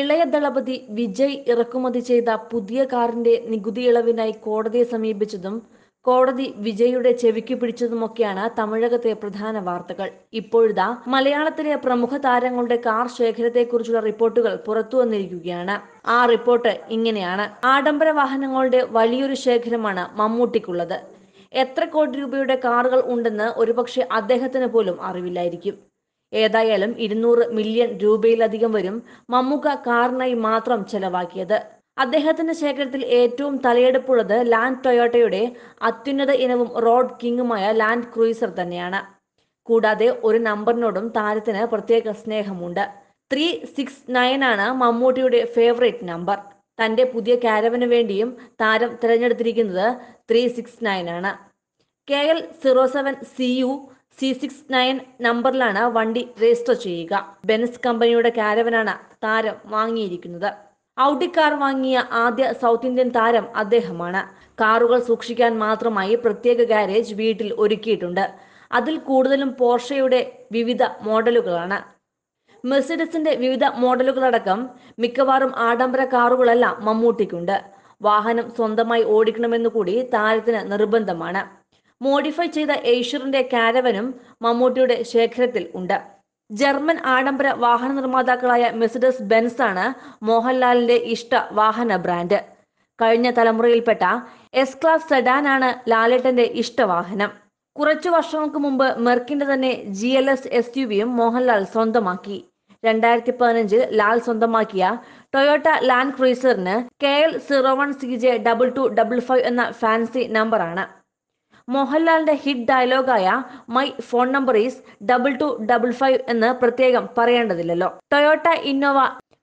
ഇളയ ദളപതി വിജയ് ഇറക്കുമതി ചെയ്ത പുതിയ കാറിന്റെ നികുതി ഇളവിനായി കോടതിയെ സമീപിച്ചതും കോടതി വിജയുടെ ചെവിക്ക് പിടിച്ചതുമൊക്കെയാണ് തമിഴകത്തെ പ്രധാന വാർത്തകൾ ഇപ്പോഴിതാ മലയാളത്തിലെ പ്രമുഖ താരങ്ങളുടെ കാർ ശേഖരത്തെക്കുറിച്ചുള്ള റിപ്പോർട്ടുകൾ പുറത്തു വന്നിരിക്കുകയാണ് ആ റിപ്പോർട്ട് ഇങ്ങനെയാണ് ആഡംബര വാഹനങ്ങളുടെ വലിയൊരു ശേഖരമാണ് മമ്മൂട്ടിക്കുള്ളത് എത്ര കോടി രൂപയുടെ കാറുകൾ ഉണ്ടെന്ന് ഒരുപക്ഷെ അദ്ദേഹത്തിന് പോലും അറിവില്ലായിരിക്കും ഏതായാലും ഇരുന്നൂറ് മില്യൺ രൂപയിലധികം വരും മമ്മൂക്ക കാറിനായി മാത്രം ചെലവാക്കിയത് അദ്ദേഹത്തിന്റെ ശേഖരത്തിൽ ഏറ്റവും തലയെടുപ്പുള്ളത് ലാൻഡ് ടൊയോട്ടയുടെ അത്യുന്നത ഇനവും റോഡ് കിങ്ങുമായ ലാൻഡ് ക്രൂയിസർ തന്നെയാണ് കൂടാതെ ഒരു നമ്പറിനോടും താരത്തിന് പ്രത്യേക സ്നേഹമുണ്ട് ത്രീ സിക്സ് നയൻ ആണ് മമ്മൂട്ടിയുടെ ഫേവറേറ്റ് നമ്പർ തന്റെ പുതിയ കാരവന് വേണ്ടിയും താരം തിരഞ്ഞെടുത്തിരിക്കുന്നത് ത്രീ സിക്സ് നയൻ ആണ് K L zero seven C U C six nine നമ്പറിലാണ് വണ്ടി രജിസ്റ്റർ ചെയ്യുക ബെൻസ് കമ്പനിയുടെ കാരവനാണ് താരം വാങ്ങിയിരിക്കുന്നത് ഔഡി കാർ വാങ്ങിയ ആദ്യ സൗത്ത് ഇന്ത്യൻ താരം അദ്ദേഹമാണ് കാറുകൾ സൂക്ഷിക്കാൻ മാത്രമായി പ്രത്യേക ഗാരേജ് വീട്ടിൽ ഒരുക്കിയിട്ടുണ്ട് അതിൽ കൂടുതലും പോർഷയുടെ വിവിധ മോഡലുകളാണ് മെർസിഡസിന്റെ വിവിധ മോഡലുകളടക്കം മിക്കവാറും ആഡംബര കാറുകളെല്ലാം മമ്മൂട്ടിക്കുണ്ട് വാഹനം സ്വന്തമായി ഓടിക്കണമെന്നു കൂടി താരത്തിന് നിർബന്ധമാണ് മോഡിഫൈ ചെയ്ത ഏഷ്യറിന്റെ കാരവനും മമ്മൂട്ടിയുടെ ശേഖരത്തിൽ ഉണ്ട് ജർമ്മൻ ആഡംബര വാഹന നിർമ്മാതാക്കളായ മെസിഡസ് ബെൻസ് ആണ് മോഹൻലാലിന്റെ ഇഷ്ട വാഹന ബ്രാൻഡ് കഴിഞ്ഞ തലമുറയിൽപ്പെട്ട എസ് ക്ലാസ് സെഡാൻ ആണ് ലാലേട്ടന്റെ ഇഷ്ടവാഹനം കുറച്ചു വർഷങ്ങൾക്ക് മുമ്പ് മെർക്കിന്റെ തന്നെ G L S S U വിയും മോഹൻലാൽ സ്വന്തമാക്കി രണ്ടായിരത്തി പതിനഞ്ചിൽ ലാൽ സ്വന്തമാക്കിയ ടൊയോട്ട ലാൻഡ് ക്രൂസറിന് K L zero one C J double two double five എന്ന ഫാൻസി നമ്പറാണ് മോഹൻലാലിന്റെ ഹിറ്റ് ഡയലോഗായ my phone number is double two double five എന്ന് പ്രത്യേകം പറയേണ്ടതില്ലല്ലോ Toyota Innova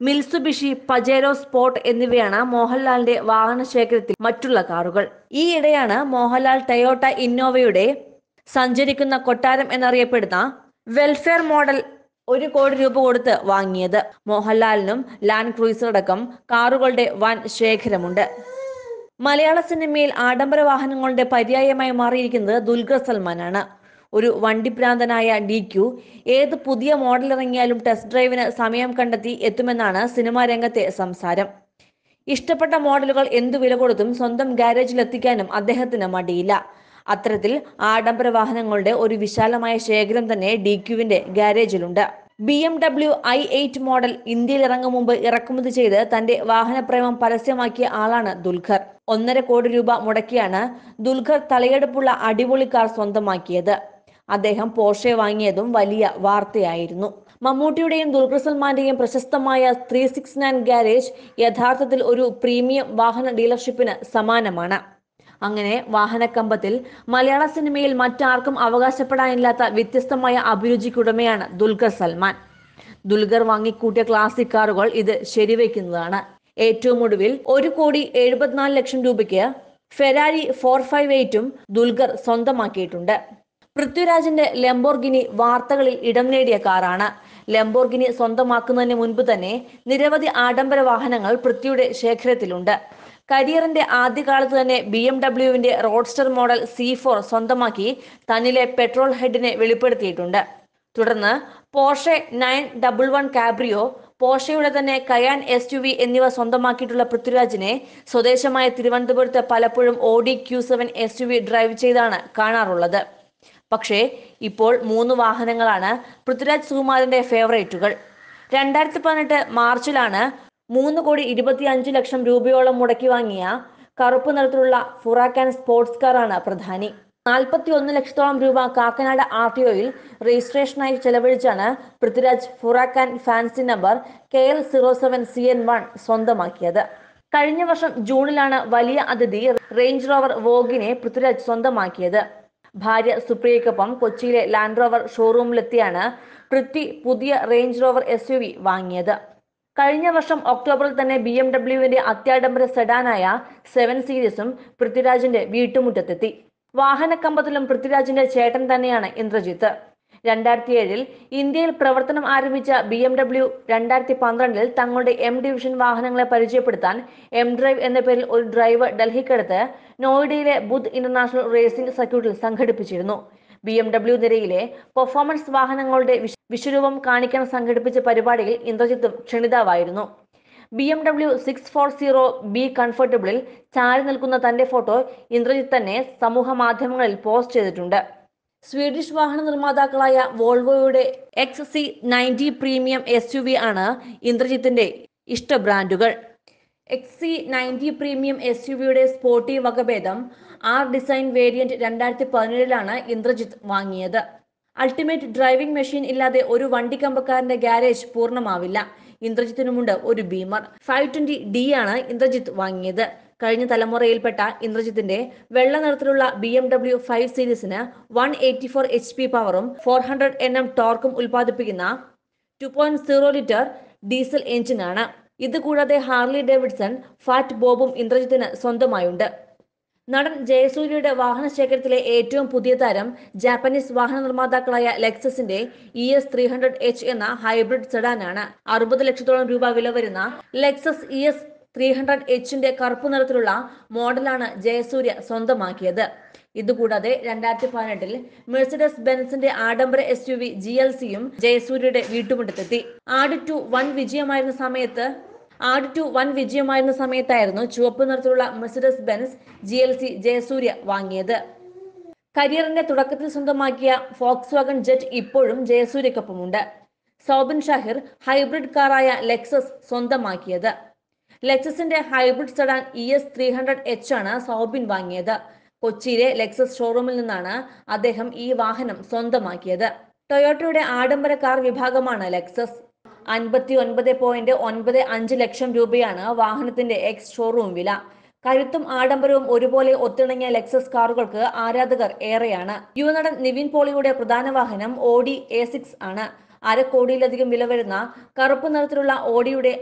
Mitsubishi Pajero sport എന്നിവയാണ് മോഹൻലാലിന്റെ വാഹന ശേഖരത്തിൽ മറ്റുള്ള കാറുകൾ ഈയിടെയാണ് മോഹൻലാൽ ടൊയോട്ട ഇന്നോവയുടെ സഞ്ചരിക്കുന്ന കൊട്ടാരം എന്നറിയപ്പെടുന്ന വെൽഫെയർ മോഡൽ ഒരു കോടി രൂപ കൊടുത്ത് വാങ്ങിയത് മോഹൻലാലിനും ലാൻഡ് ക്രൂയിസർ അടക്കം കാറുകളുടെ വൻ ശേഖരമുണ്ട് മലയാള സിനിമയിൽ ആഡംബര വാഹനങ്ങളുടെ പര്യായമായി മാറിയിരിക്കുന്നത് ദുൽഖർ സൽമാനാണ് ഒരു വണ്ടിപ്രാന്തനായ ഡി ക്യു ഏത് പുതിയ മോഡൽ ഇറങ്ങിയാലും ടെസ്റ്റ് ഡ്രൈവിന് സമയം കണ്ടെത്തി എത്തുമെന്നാണ് സിനിമാ രംഗത്തെ സംസാരം ഇഷ്ടപ്പെട്ട മോഡലുകൾ എന്തു വില കൊടുത്തും സ്വന്തം എത്തിക്കാനും അദ്ദേഹത്തിന് മടിയില്ല അത്തരത്തിൽ ആഡംബര വാഹനങ്ങളുടെ ഒരു വിശാലമായ ശേഖരം തന്നെ ഡി ക്യുവിന്റെ ഗാരേജിലുണ്ട് B M W I eight model ഇന്ത്യയിൽ ഇറങ്ങും മുമ്പ് ഇറക്കുമതി ചെയ്ത് തന്റെ വാഹനപ്രേമം പരസ്യമാക്കിയ ആളാണ് ദുൽഖർ ഒന്നര കോടി രൂപ മുടക്കിയാണ് ദുൽഖർ തലയെടുപ്പുള്ള അടിപൊളി കാർ സ്വന്തമാക്കിയത് അദ്ദേഹം പോഷെ വാങ്ങിയതും വലിയ വാർത്തയായിരുന്നു മമ്മൂട്ടിയുടെയും ദുൽഖർ സൽമാന്റെയും പ്രശസ്തമായ ത്രീ സിക്സ് നയൻ ഗാരേജ് യഥാർത്ഥത്തിൽ ഒരു പ്രീമിയം വാഹന ഡീലർഷിപ്പിന് സമാനമാണ് അങ്ങനെ വാഹനക്കമ്പത്തിൽ മലയാള സിനിമയിൽ മറ്റാർക്കും അവകാശപ്പെടാനില്ലാത്ത വ്യത്യസ്തമായ അഭിരുചിക്കുടമയാണ് ദുൽഖർ സൽമാൻ ദുൽഖർ വാങ്ങിക്കൂട്ടിയ ക്ലാസിക് കാറുകൾ ഇത് ശരിവയ്ക്കുന്നതാണ് ഏറ്റവും ഒടുവിൽ ഒരു കോടി എഴുപത്തിനാല് ലക്ഷം രൂപയ്ക്ക് ഫെരാരി ഫോർ ഫൈവ് എയ്റ്റും ദുൽഖർ സ്വന്തമാക്കിയിട്ടുണ്ട് പൃഥ്വിരാജിന്റെ ലംബോർഗിനി വാർത്തകളിൽ ഇടം നേടിയ കാറാണ് ലംബോർഗിനി സ്വന്തമാക്കുന്നതിന് മുൻപ് തന്നെ നിരവധി ആഡംബര വാഹനങ്ങൾ പൃഥ്വിയുടെ ശേഖരത്തിലുണ്ട് കരിയറിന്റെ ആദ്യകാലത്ത് തന്നെ ബി എം ഡബ്ല്യുവിന്റെ റോഡ്സ്റ്റർ മോഡൽ സി ഫോർ സ്വന്തമാക്കി തന്നിലെ പെട്രോൾ ഹെഡിനെ വെളിപ്പെടുത്തിയിട്ടുണ്ട് തുടർന്ന് Porsche nine double one cabrio പോർഷയുടെ തന്നെ കയാൻ എസ് യു വി എന്നിവ സ്വന്തമാക്കിയിട്ടുള്ള പൃഥ്വിരാജിനെ സ്വദേശമായ തിരുവനന്തപുരത്ത് പലപ്പോഴും Audi Q seven S U V drive ചെയ്താണ് കാണാറുള്ളത് പക്ഷേ ഇപ്പോൾ മൂന്ന് വാഹനങ്ങളാണ് പൃഥ്വിരാജ് സുകുമാരന്റെ ഫേവറേറ്റുകൾ രണ്ടായിരത്തി പതിനെട്ട് മാർച്ചിലാണ് മൂന്ന് കോടി അഞ്ച് ലക്ഷം രൂപയോളം മുടക്കി വാങ്ങിയ കറുപ്പ് നിറത്തിലുള്ള ആൻഡ് സ്പോർട്സ് കാറാണ് പ്രധാനി നാൽപ്പത്തി ഒന്ന് ലക്ഷത്തോളം രൂപ കാക്കനാട് ആർ ടി ഒയിൽ രജിസ്ട്രേഷനായി ചെലവഴിച്ചാണ് Prithviraj and fancy number K L zero seven C N one സ്വന്തമാക്കിയത് കഴിഞ്ഞ വർഷം ജൂണിലാണ് വലിയ അതിഥി റേഞ്ച് റോവർ വോഗിനെ പൃഥ്വിരാജ് സ്വന്തമാക്കിയത് ഭാര്യ സുപ്രിയയ്ക്കൊപ്പം കൊച്ചിയിലെ ലാൻഡ് റോവർ ഷോറൂമിലെത്തിയാണ് പൃഥ്വി പുതിയ റേഞ്ച് റോവർ എസ് വാങ്ങിയത് കഴിഞ്ഞ വർഷം ഒക്ടോബറിൽ തന്നെ ബി എം ഡബ്ല്യുവിന്റെ അത്യാഡംബര സെഡാനായ സെവൻ സീരീസും പൃഥ്വിരാജിന്റെ വീട്ടുമുറ്റത്തെത്തി വാഹനക്കമ്പത്തിലും പൃഥ്വിരാജിന്റെ ചേട്ടൻ തന്നെയാണ് ഇന്ദ്രജിത്ത് രണ്ടായിരത്തി ഏഴിൽ ഇന്ത്യയിൽ പ്രവർത്തനം ആരംഭിച്ച ബി എം ഡബ്ല്യു രണ്ടായിരത്തി പന്ത്രണ്ടിൽ തങ്ങളുടെ എം ഡിവിഷൻ വാഹനങ്ങളെ പരിചയപ്പെടുത്താൻ എം ഡ്രൈവ് എന്ന പേരിൽ ഒരു ഡ്രൈവർ ഡൽഹിക്കടുത്ത് നോയിഡയിലെ ബുദ്ധ് ഇന്റർനാഷണൽ റേസിംഗ് സർക്യൂട്ടിൽ സംഘടിപ്പിച്ചിരുന്നു ബി എം ഡബ്ല്യു നിരയിലെ പെർഫോമൻസ് വാഹനങ്ങളുടെ വിശ്വരൂപം കാണിക്കാൻ സംഘടിപ്പിച്ച പരിപാടിയിൽ ഇന്ദ്രജിത്തും ക്ഷണിതാവായിരുന്നു B M W six four zero B കംഫർട്ടബിളിൽ ചാരി നിൽക്കുന്ന തന്റെ ഫോട്ടോ ഇന്ദ്രജിത്ത് തന്നെ സമൂഹ മാധ്യമങ്ങളിൽ പോസ്റ്റ് ചെയ്തിട്ടുണ്ട് സ്വീഡിഷ് വാഹന നിർമ്മാതാക്കളായ വോൾവോയുടെ X C ninety premium S U V ആണ് ഇന്ദ്രജിത്തിന്റെ ഇഷ്ട ബ്രാൻഡുകൾ X C ninety premium S U വിയുടെ സ്പോർട്ടി വകഭേദം ആർ ഡിസൈൻ വേരിയന്റ് രണ്ടായിരത്തി പതിനേഴിലാണ് ഇന്ദ്രജിത്ത് വാങ്ങിയത് അൾട്ടിമേറ്റ് ഡ്രൈവിംഗ് മെഷീൻ ഇല്ലാതെ ഒരു കമ്പക്കാരന്റെ ഗാരേജ് പൂർണ്ണമാവില്ല ഇന്ദ്രജിത്തിനുമുണ്ട് ഒരു ബീമർ ഫൈവ് ട്വന്റി ഡി ആണ് ഇന്ദ്രജിത്ത് വാങ്ങിയത് കഴിഞ്ഞ തലമുറയിൽപ്പെട്ട ഇന്ദ്രജിത്തിന്റെ വെള്ള നിറത്തിലുള്ള ബി എം ഡബ്ല്യു ഫൈവ് സീരീസിന് one eighty four H P പവറും ഫോർ ഹൺഡ്രഡ് എൻ എം ടോർക്കും ഉൽപ്പാദിപ്പിക്കുന്ന two point zero litre diesel എഞ്ചിനാണ് ഇതുകൂടാതെ കൂടാതെ ഹാർലി ഡേവിഡ്സൺ ഫാറ്റ് ബോബും ഇന്ദ്രജിത്തിന് സ്വന്തമായുണ്ട് നടൻ ജയസൂര്യയുടെ വാഹന ശേഖരത്തിലെ ഏറ്റവും പുതിയ താരം ജാപ്പനീസ് വാഹന നിർമ്മാതാക്കളായ ലെക്സസിന്റെ E S three hundred H എന്ന ഹൈബ്രിഡ് സെഡാനാണ് അറുപത് ലക്ഷത്തോളം രൂപ വില വരുന്ന Lexus E S three hundred എച്ചിന്റെ കറുപ്പ് നിറത്തിലുള്ള മോഡലാണ് ജയസൂര്യ സ്വന്തമാക്കിയത് ഇതുകൂടാതെ രണ്ടായിരത്തി പതിനെട്ടിൽ മെഴ്സിഡസ് ബെൻസിന്റെ ആഡംബര S U V G L സിയും ജയസൂര്യയുടെ വീട്ടുമുറ്റത്തെത്തി ആഡ് ടു വൺ വിജയമായിരുന്ന സമയത്ത് ആഡ് ടു വൻ വിജയമായിരുന്ന സമയത്തായിരുന്നു ചുവപ്പ് നിറത്തിലുള്ള Mercedes Benz G L C Jayasurya വാങ്ങിയത് കരിയറിന്റെ തുടക്കത്തിൽ സ്വന്തമാക്കിയ ഫോക്സ് വാഗൺ ജെറ്റ് ഇപ്പോഴും ജയസൂര്യക്കൊപ്പമുണ്ട് സൗബിൻ ഷാഹിർ ഹൈബ്രിഡ് കാറായ ലെക്സസ് സ്വന്തമാക്കിയത് ലെക്സസിന്റെ hybrid sedan E S three hundred H ആണ് സൗബിൻ വാങ്ങിയത് കൊച്ചിയിലെ ലെക്സസ് ഷോറൂമിൽ നിന്നാണ് അദ്ദേഹം ഈ വാഹനം സ്വന്തമാക്കിയത് ടൊയോട്ടയുടെ ആഡംബര കാർ വിഭാഗമാണ് ലെക്സസ് അൻപത്തി ഒൻപത് പോയിന്റ് ഒൻപത് അഞ്ച് ലക്ഷം രൂപയാണ് വാഹനത്തിന്റെ എക്സ് ഷോറൂം വില കരുത്തും ആഡംബരവും ഒരുപോലെ ഒത്തിണങ്ങിയ ലെക്സസ് കാറുകൾക്ക് ആരാധകർ ഏറെയാണ് യുവനടൻ നിവിൻ പോളിയുടെ പ്രധാന വാഹനം ഓഡി എ സിക്സ് ആണ് അരക്കോടിയിലധികം വില വരുന്ന കറുപ്പ് നിറത്തിലുള്ള ഓഡിയുടെ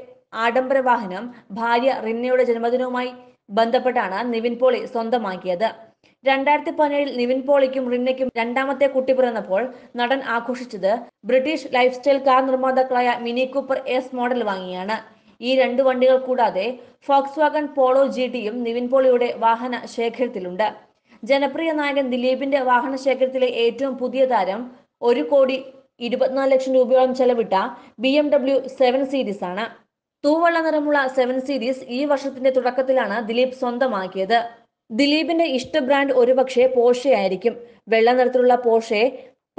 ആഡംബര വാഹനം ഭാര്യ റിന്നയുടെ ജന്മദിനവുമായി ബന്ധപ്പെട്ടാണ് നിവിൻ പോളി സ്വന്തമാക്കിയത് രണ്ടായിരത്തി പതിനേഴിൽ നിവിൻ പോളിക്കും റിന്നയ്ക്കും രണ്ടാമത്തെ കുട്ടി പിറന്നപ്പോൾ നടൻ ആഘോഷിച്ചത് ബ്രിട്ടീഷ് ലൈഫ് സ്റ്റൈൽ കാർ നിർമ്മാതാക്കളായ മിനി കൂപ്പർ എസ് മോഡൽ വാങ്ങിയാണ് ഈ രണ്ട് വണ്ടികൾ കൂടാതെ ഫോക്സ് വാഗൺ പോളോ ജി ടിയും നിവിൻ പോളിയുടെ വാഹന ശേഖരത്തിലുണ്ട് ജനപ്രിയ നായകൻ ദിലീപിന്റെ വാഹന ശേഖരത്തിലെ ഏറ്റവും പുതിയ താരം ഒരു കോടി ഇരുപത്തിനാല് ലക്ഷം രൂപയോളം ചെലവിട്ട B M W seven series ആണ് തൂവള്ള നിറമുള്ള സെവൻ സീരീസ് ഈ വർഷത്തിന്റെ തുടക്കത്തിലാണ് ദിലീപ് സ്വന്തമാക്കിയത് ദിലീപിന്റെ ഇഷ്ട ബ്രാൻഡ് ഒരുപക്ഷെ പോഷയായിരിക്കും വെള്ള നിറത്തിലുള്ള പോഷെ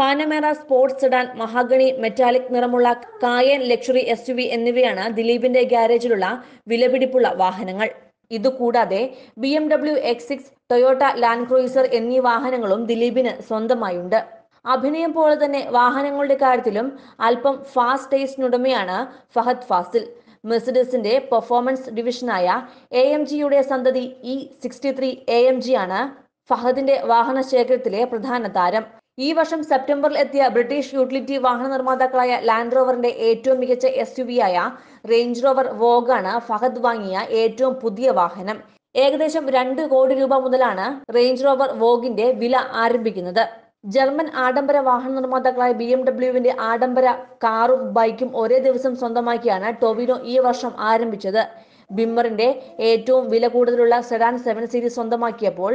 പാനമേറ സ്പോർട്സ് ഡാൻ മഹാഗണി മെറ്റാലിക് നിറമുള്ള കായൻ ലക്ഷറി എസ് യു എന്നിവയാണ് ദിലീപിന്റെ ഗ്യാരേജിലുള്ള വിലപിടിപ്പുള്ള വാഹനങ്ങൾ ഇതുകൂടാതെ B M W X six Toyota Land Cruiser എന്നീ വാഹനങ്ങളും ദിലീപിന് സ്വന്തമായുണ്ട് അഭിനയം പോലെ തന്നെ വാഹനങ്ങളുടെ കാര്യത്തിലും അല്പം ഫാസ്റ്റ് ടേസ്റ്റിനുടമയാണ് ഫഹദ് ഫാസിൽ മെഴ്സിഡസിന്റെ പെർഫോമൻസ് ഡിവിഷനായ എ എം ജിയുടെ സന്തതി E sixty three A M G ആണ് ഫഹദിന്റെ വാഹന ശേഖരത്തിലെ പ്രധാന താരം ഈ വർഷം സെപ്റ്റംബറിൽ എത്തിയ ബ്രിട്ടീഷ് യൂട്ടിലിറ്റി വാഹന നിർമ്മാതാക്കളായ ലാൻഡ് റോവറിന്റെ ഏറ്റവും മികച്ച എസ് യു ആയ റേഞ്ച് റോവർ വോഗാണ് ഫഹദ് വാങ്ങിയ ഏറ്റവും പുതിയ വാഹനം ഏകദേശം രണ്ട് കോടി രൂപ മുതലാണ് റേഞ്ച് റോവർ വോഗിന്റെ വില ആരംഭിക്കുന്നത് ജർമ്മൻ ആഡംബര വാഹന നിർമ്മാതാക്കളായ ബി എം ഡബ്ല്യുവിന്റെ ആഡംബര കാറും ബൈക്കും ഒരേ ദിവസം സ്വന്തമാക്കിയാണ് ടൊവിനോ ഈ വർഷം ആരംഭിച്ചത് ബിമ്മറിന്റെ ഏറ്റവും വില കൂടുതലുള്ള സെഡാൻ സെവൻ സീരീസ് സ്വന്തമാക്കിയപ്പോൾ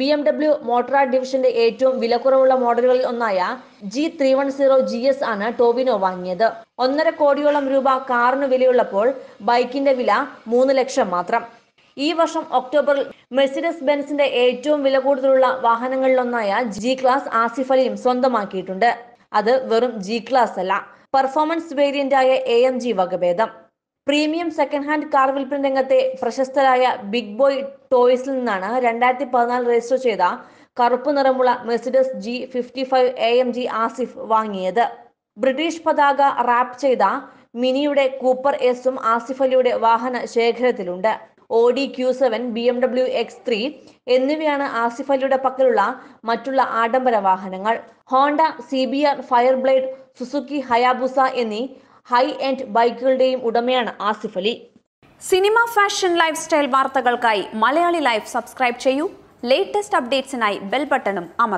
ബി എം ഡബ്ല്യു മോട്ടോർ ഡിവിഷന്റെ ഏറ്റവും കുറവുള്ള മോഡലുകളിൽ ഒന്നായ G three one zero G S ആണ് ടോവിനോ വാങ്ങിയത് ഒന്നര കോടിയോളം രൂപ കാറിന് വിലയുള്ളപ്പോൾ ബൈക്കിന്റെ വില മൂന്ന് ലക്ഷം മാത്രം ഈ വർഷം ഒക്ടോബറിൽ മെഴ്സിഡസ് ബെൻസിന്റെ ഏറ്റവും വില കൂടുതലുള്ള വാഹനങ്ങളിലൊന്നായ ജി ക്ലാസ് ആസിഫ് അലിയും സ്വന്തമാക്കിയിട്ടുണ്ട് അത് വെറും ജി ക്ലാസ് അല്ല പെർഫോമൻസ് വേരിയന്റായ എ എം ജി വകഭേദം പ്രീമിയം സെക്കൻഡ് ഹാൻഡ് കാർ വിൽപ്പന രംഗത്തെ പ്രശസ്തരായ ബിഗ് ബോയ് ടോയ്സിൽ നിന്നാണ് രണ്ടായിരത്തി പതിനാല് രജിസ്റ്റർ ചെയ്ത കറുപ്പ് നിറമുള്ള Mercedes G fifty five A M G Asif വാങ്ങിയത് ബ്രിട്ടീഷ് പതാക റാപ്പ് ചെയ്ത മിനിയുടെ കൂപ്പർ എസും ആസിഫ് അലിയുടെ വാഹന ശേഖരത്തിലുണ്ട് Audi Q seven B M W X three എന്നിവയാണ് ആസിഫ് അലിയുടെ പക്കലുള്ള മറ്റുള്ള ആഡംബര വാഹനങ്ങൾ Honda C B R Fireblade Suzuki Hayabusa എന്നീ ഹൈ എൻഡ് ബൈക്കുകളുടെയും ഉടമയാണ് ആസിഫ് അലി സിനിമ ഫാഷൻ ലൈഫ് സ്റ്റൈൽ വാർത്തകൾക്കായി മലയാളി ലൈഫ് സബ്സ്ക്രൈബ് ചെയ്യൂ ലേറ്റസ്റ്റ് അപ്ഡേറ്റ്സിനായി ബെൽ ബട്ടണും അമർ